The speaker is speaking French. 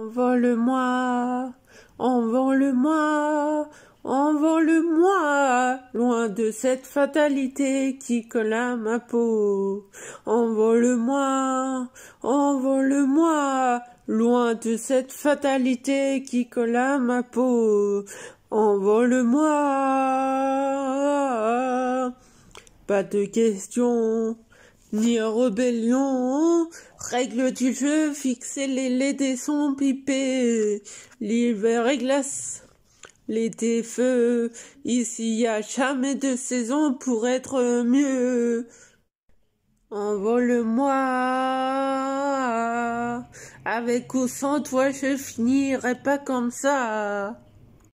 Envole-moi, envole-moi, envole-moi, loin de cette fatalité qui colle à ma peau. Envole-moi, envole-moi, loin de cette fatalité qui colle à ma peau. Envole-moi. Pas de question, ni rébellion, hein. règle du jeu, fixer les laits des sons pipés, l'hiver et glace, l'été feu, ici y a jamais de saison pour être mieux. Envole-moi, avec ou sans toi je finirai pas comme ça.